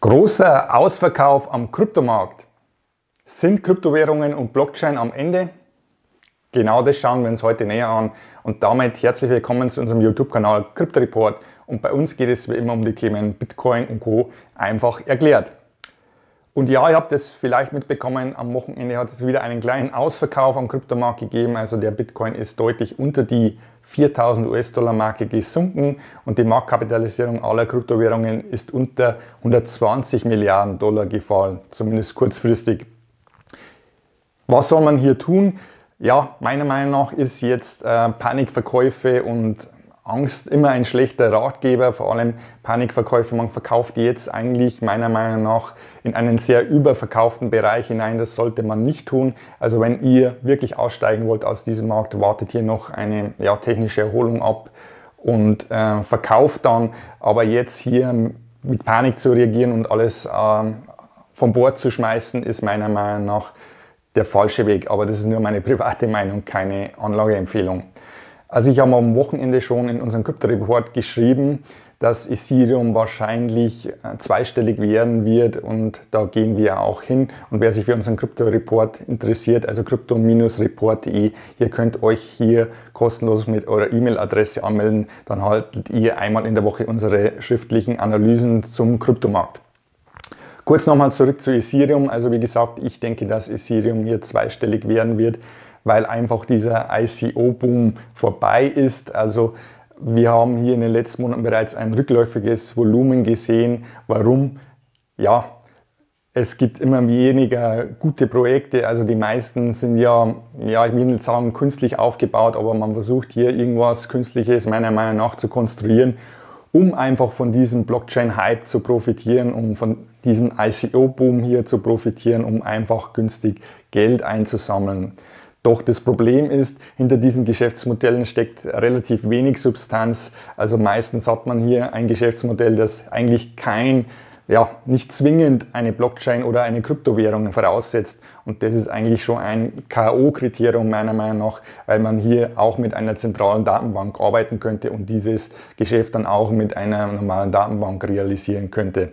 Großer Ausverkauf am Kryptomarkt. Sind Kryptowährungen und Blockchain am Ende? Genau das schauen wir uns heute näher an und damit herzlich willkommen zu unserem YouTube-Kanal Crypto Report und bei uns geht es wie immer um die Themen Bitcoin und Co. einfach erklärt. Und ja, ihr habt es vielleicht mitbekommen, am Wochenende hat es wieder einen kleinen Ausverkauf am Kryptomarkt gegeben. Also der Bitcoin ist deutlich unter die 4000 US-Dollar-Marke gesunken und die Marktkapitalisierung aller Kryptowährungen ist unter 120 Milliarden Dollar gefallen, zumindest kurzfristig. Was soll man hier tun? Ja, meiner Meinung nach ist jetzt äh, Panikverkäufe und Angst immer ein schlechter Ratgeber, vor allem Panikverkäufe. Man verkauft jetzt eigentlich meiner Meinung nach in einen sehr überverkauften Bereich hinein. Das sollte man nicht tun. Also wenn ihr wirklich aussteigen wollt aus diesem Markt, wartet hier noch eine ja, technische Erholung ab und äh, verkauft dann. Aber jetzt hier mit Panik zu reagieren und alles äh, vom Bord zu schmeißen, ist meiner Meinung nach der falsche Weg. Aber das ist nur meine private Meinung, keine Anlageempfehlung. Also ich habe am Wochenende schon in unserem Crypto-Report geschrieben, dass Ethereum wahrscheinlich äh, zweistellig werden wird und da gehen wir auch hin. Und wer sich für unseren Crypto-Report interessiert, also crypto-report.de, ihr könnt euch hier kostenlos mit eurer E-Mail-Adresse anmelden. Dann haltet ihr einmal in der Woche unsere schriftlichen Analysen zum Kryptomarkt. Kurz nochmal zurück zu Ethereum. Also wie gesagt, ich denke, dass Ethereum hier zweistellig werden wird weil einfach dieser ICO-Boom vorbei ist. Also wir haben hier in den letzten Monaten bereits ein rückläufiges Volumen gesehen. Warum? Ja, es gibt immer weniger gute Projekte. Also die meisten sind ja, ja, ich will nicht sagen künstlich aufgebaut, aber man versucht hier irgendwas Künstliches meiner Meinung nach zu konstruieren, um einfach von diesem Blockchain-Hype zu profitieren, um von diesem ICO-Boom hier zu profitieren, um einfach günstig Geld einzusammeln. Doch das Problem ist, hinter diesen Geschäftsmodellen steckt relativ wenig Substanz. Also meistens hat man hier ein Geschäftsmodell, das eigentlich kein ja, nicht zwingend eine Blockchain oder eine Kryptowährung voraussetzt. Und das ist eigentlich schon ein K.O.-Kriterium meiner Meinung nach, weil man hier auch mit einer zentralen Datenbank arbeiten könnte und dieses Geschäft dann auch mit einer normalen Datenbank realisieren könnte.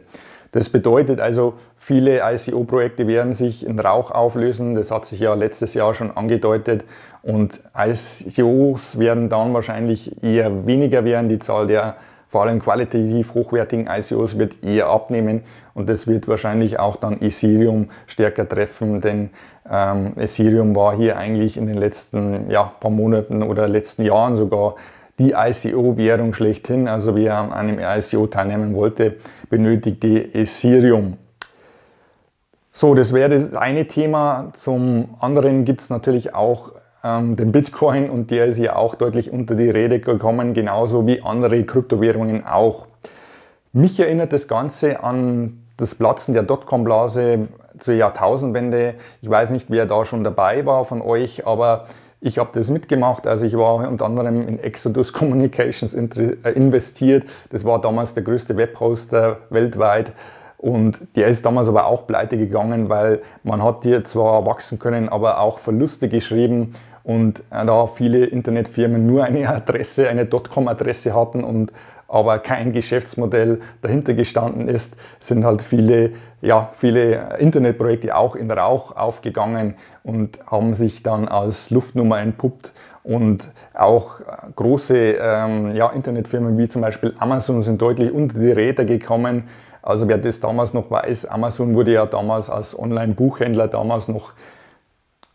Das bedeutet also, viele ICO-Projekte werden sich in Rauch auflösen. Das hat sich ja letztes Jahr schon angedeutet. Und ICOs werden dann wahrscheinlich eher weniger werden. Die Zahl der vor allem qualitativ hochwertigen ICOs wird eher abnehmen. Und das wird wahrscheinlich auch dann Ethereum stärker treffen, denn ähm, Ethereum war hier eigentlich in den letzten ja, paar Monaten oder letzten Jahren sogar die ICO-Währung schlechthin, also wer an einem ICO teilnehmen wollte, benötigt die Ethereum. So, das wäre das eine Thema. Zum anderen gibt es natürlich auch ähm, den Bitcoin und der ist ja auch deutlich unter die Rede gekommen, genauso wie andere Kryptowährungen auch. Mich erinnert das Ganze an das Platzen der Dotcom-Blase zur Jahrtausendwende. Ich weiß nicht, wer da schon dabei war von euch, aber ich habe das mitgemacht, also ich war unter anderem in Exodus Communications äh, investiert. Das war damals der größte Webhoster weltweit. Und der ist damals aber auch pleite gegangen, weil man hat hier zwar wachsen können, aber auch Verluste geschrieben. Und äh, da viele Internetfirmen nur eine Adresse, eine .com-Adresse hatten und aber kein Geschäftsmodell dahinter gestanden ist, sind halt viele, ja, viele Internetprojekte auch in Rauch aufgegangen und haben sich dann als Luftnummer entpuppt. Und auch äh, große ähm, ja, Internetfirmen wie zum Beispiel Amazon sind deutlich unter die Räder gekommen. Also wer das damals noch weiß, Amazon wurde ja damals als Online-Buchhändler damals noch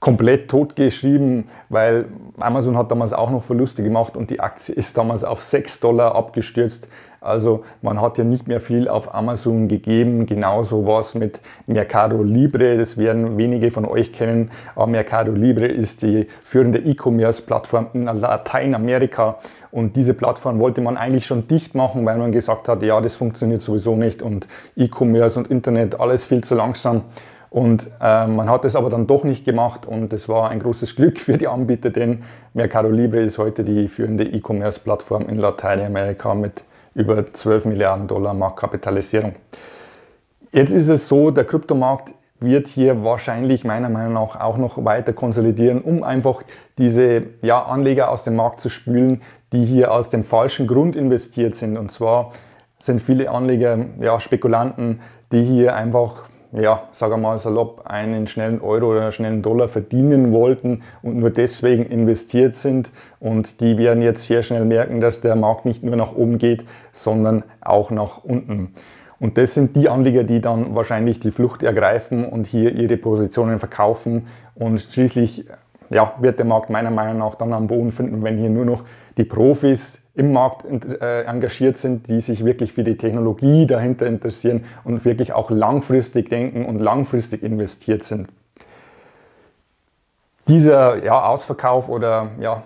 komplett totgeschrieben, weil Amazon hat damals auch noch Verluste gemacht und die Aktie ist damals auf 6 Dollar abgestürzt. Also man hat ja nicht mehr viel auf Amazon gegeben. Genauso war es mit Mercado Libre. Das werden wenige von euch kennen. Aber Mercado Libre ist die führende E-Commerce-Plattform in Lateinamerika. Und diese Plattform wollte man eigentlich schon dicht machen, weil man gesagt hat, ja, das funktioniert sowieso nicht und E-Commerce und Internet, alles viel zu langsam. Und äh, man hat es aber dann doch nicht gemacht und es war ein großes Glück für die Anbieter, denn Mercado Libre ist heute die führende E-Commerce-Plattform in Lateinamerika mit über 12 Milliarden Dollar Marktkapitalisierung. Jetzt ist es so, der Kryptomarkt wird hier wahrscheinlich meiner Meinung nach auch noch weiter konsolidieren, um einfach diese ja, Anleger aus dem Markt zu spülen, die hier aus dem falschen Grund investiert sind. Und zwar sind viele Anleger, ja, Spekulanten, die hier einfach ja, sagen wir mal salopp, einen schnellen Euro oder einen schnellen Dollar verdienen wollten und nur deswegen investiert sind. Und die werden jetzt sehr schnell merken, dass der Markt nicht nur nach oben geht, sondern auch nach unten. Und das sind die Anleger, die dann wahrscheinlich die Flucht ergreifen und hier ihre Positionen verkaufen. Und schließlich ja, wird der Markt meiner Meinung nach dann am Boden finden, wenn hier nur noch die Profis im Markt äh, engagiert sind, die sich wirklich für die Technologie dahinter interessieren und wirklich auch langfristig denken und langfristig investiert sind. Dieser ja, Ausverkauf oder ja,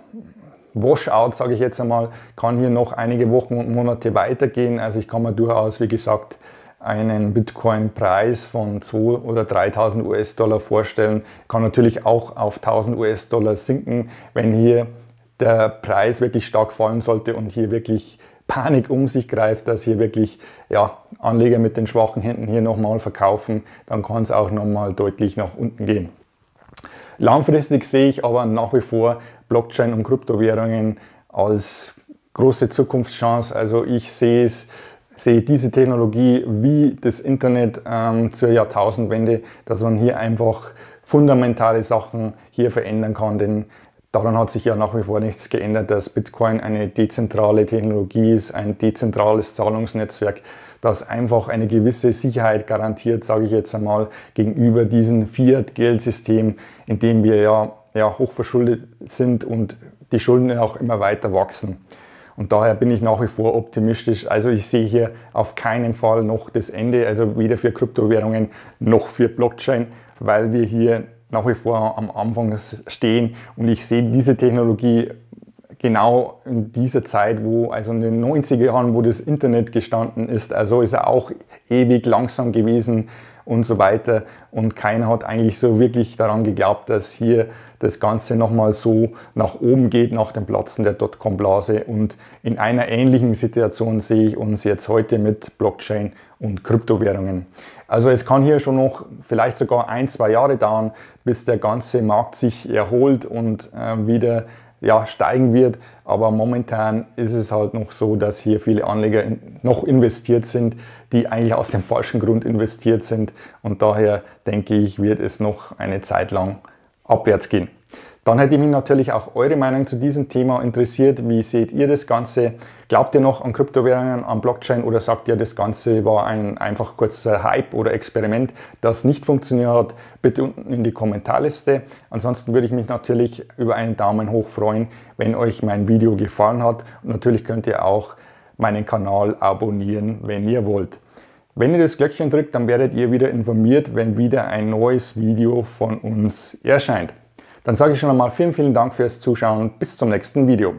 Washout, sage ich jetzt einmal, kann hier noch einige Wochen und Monate weitergehen. Also ich kann mir durchaus, wie gesagt, einen Bitcoin-Preis von 2.000 oder 3.000 US-Dollar vorstellen. Kann natürlich auch auf 1.000 US-Dollar sinken, wenn hier der Preis wirklich stark fallen sollte und hier wirklich Panik um sich greift, dass hier wirklich ja, Anleger mit den schwachen Händen hier nochmal verkaufen, dann kann es auch nochmal deutlich nach unten gehen. Langfristig sehe ich aber nach wie vor Blockchain und Kryptowährungen als große Zukunftschance. Also ich sehe es, sehe diese Technologie wie das Internet ähm, zur Jahrtausendwende, dass man hier einfach fundamentale Sachen hier verändern kann. Denn Daran hat sich ja nach wie vor nichts geändert, dass Bitcoin eine dezentrale Technologie ist, ein dezentrales Zahlungsnetzwerk, das einfach eine gewisse Sicherheit garantiert, sage ich jetzt einmal, gegenüber diesem Fiat-Geldsystem, in dem wir ja, ja hochverschuldet sind und die Schulden auch immer weiter wachsen. Und daher bin ich nach wie vor optimistisch. Also ich sehe hier auf keinen Fall noch das Ende, also weder für Kryptowährungen noch für Blockchain, weil wir hier nach wie vor am Anfang stehen und ich sehe diese Technologie genau in dieser Zeit, wo, also in den 90er Jahren, wo das Internet gestanden ist, also ist er auch ewig langsam gewesen und so weiter. Und keiner hat eigentlich so wirklich daran geglaubt, dass hier das Ganze nochmal so nach oben geht nach dem Platzen der Dotcom-Blase. Und in einer ähnlichen Situation sehe ich uns jetzt heute mit Blockchain und Kryptowährungen. Also es kann hier schon noch vielleicht sogar ein, zwei Jahre dauern, bis der ganze Markt sich erholt und äh, wieder ja, steigen wird. Aber momentan ist es halt noch so, dass hier viele Anleger noch investiert sind, die eigentlich aus dem falschen Grund investiert sind. Und daher denke ich, wird es noch eine Zeit lang abwärts gehen. Dann hätte mich natürlich auch eure Meinung zu diesem Thema interessiert. Wie seht ihr das Ganze? Glaubt ihr noch an Kryptowährungen, an Blockchain oder sagt ihr, das Ganze war ein einfach kurzer Hype oder Experiment, das nicht funktioniert hat? Bitte unten in die Kommentarliste. Ansonsten würde ich mich natürlich über einen Daumen hoch freuen, wenn euch mein Video gefallen hat. Und natürlich könnt ihr auch meinen Kanal abonnieren, wenn ihr wollt. Wenn ihr das Glöckchen drückt, dann werdet ihr wieder informiert, wenn wieder ein neues Video von uns erscheint. Dann sage ich schon einmal vielen, vielen Dank fürs Zuschauen bis zum nächsten Video.